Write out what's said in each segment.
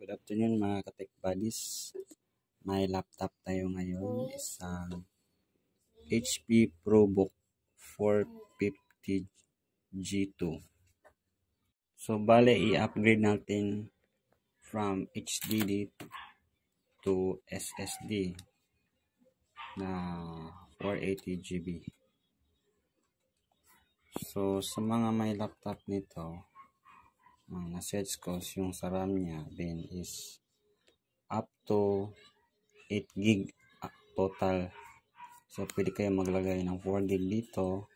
Good afternoon mga ka-tech buddies. May laptop tayo ngayon. Isang HP ProBook 450G2. So, bale, i-upgrade natin from HDD to SSD na 480GB. So, sa mga may laptop nito, uh, na-search ko yung sa RAM niya then is up to 8 gig total so pwede kayo maglagay ng 4 gig dito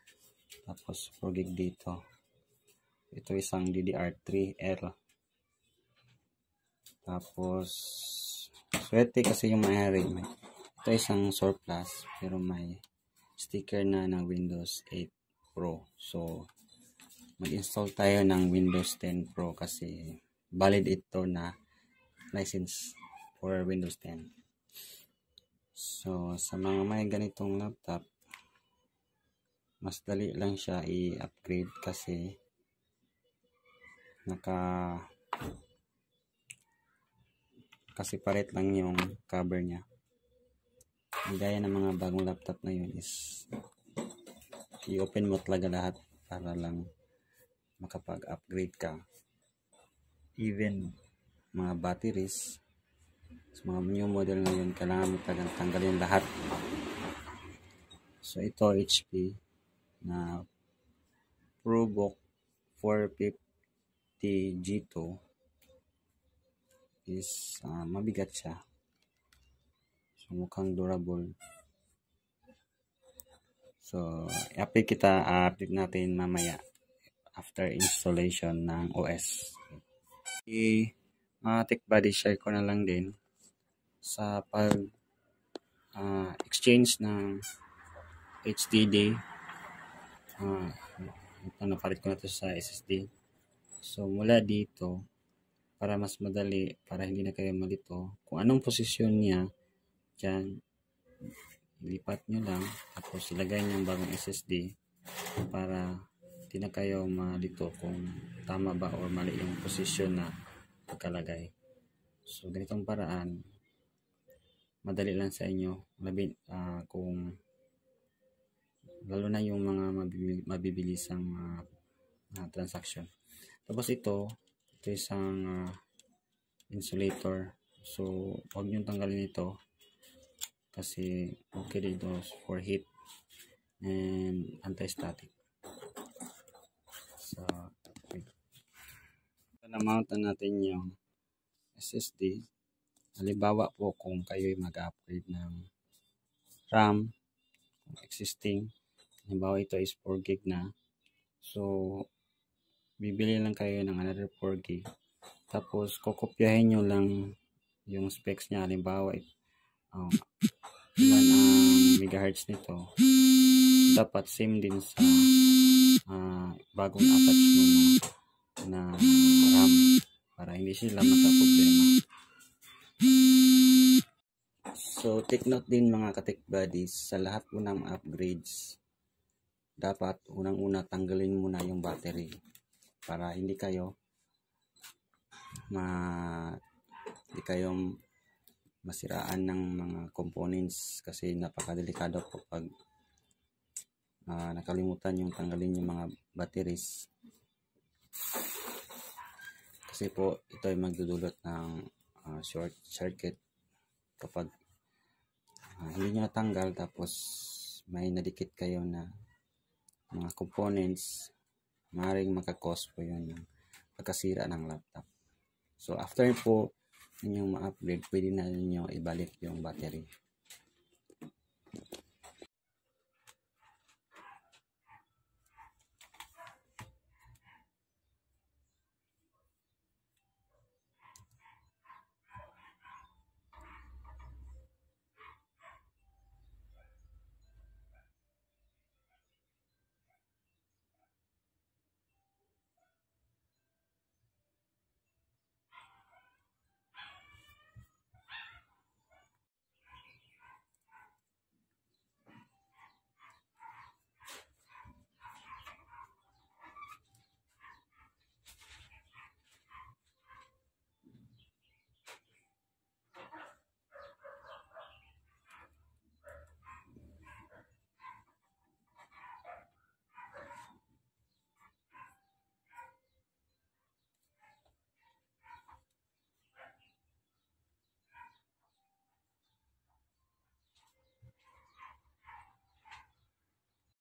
tapos 4 gig dito ito isang DDR3L tapos swerte kasi yung may ito isang surplus pero may sticker na ng Windows 8 Pro so mag-install tayo ng Windows 10 Pro kasi valid ito na license for Windows 10. So, sa mga may ganitong laptop, mas dali lang siya i-upgrade kasi naka kasi parit lang yung cover niya. Gaya ng mga bagong laptop na yun is i-open mo talaga lahat para lang makapag-upgrade ka even mga batteries sa so, mga new model ngayon kailangan mo talagang tanggalin lahat so ito HP na ProBook 450 G2 is uh, mabigat siya so mukhang durable so i-update kita uh, update natin mamaya after installation ng OS. I, mga body share ko na lang din sa pag uh, exchange ng HDD uh, ah, ito napalit ko na to sa SSD so mula dito para mas madali para hindi na kayo malito kung anong posisyon niya diyan ilipat niyo lang tapos ilagay niyo ang bagong SSD para Di na kayo malito kung tama ba o mali yung posisyon na pagkalagay. So, ganitong paraan, madali lang sa inyo, labi, uh, kung lalo na yung mga mabibilisang uh, ah, uh, ah, transaction. Tapos ito, ito isang uh, insulator. So, huwag nyo tanggalin ito kasi okay dito for heat and anti-static. mountan natin yung SSD. Halimbawa po kung kayo ay mag-upgrade ng RAM existing. Halimbawa ito is 4 gb na. So, bibili lang kayo ng another 4 gb Tapos, kukopyahin nyo lang yung specs niya. Halimbawa, um, 1 um, megahertz nito. Dapat same din sa uh, bagong attachment. mo na RAM para hindi sila magka-problema. So, take note din mga katik buddies, sa lahat po ng upgrades, dapat unang-una tanggalin muna yung battery para hindi kayo ma hindi kayo masiraan ng mga components kasi napakadelikado po pag uh, nakalimutan yung tanggalin yung mga batteries kasi po ito ay magdudulot ng uh, short circuit kapag uh, hindi nyo natanggal tapos may nadikit kayo na mga components maring makakos po yun ng pagkasira ng laptop so after po inyong ma-upgrade pwede na ninyo ibalik yung battery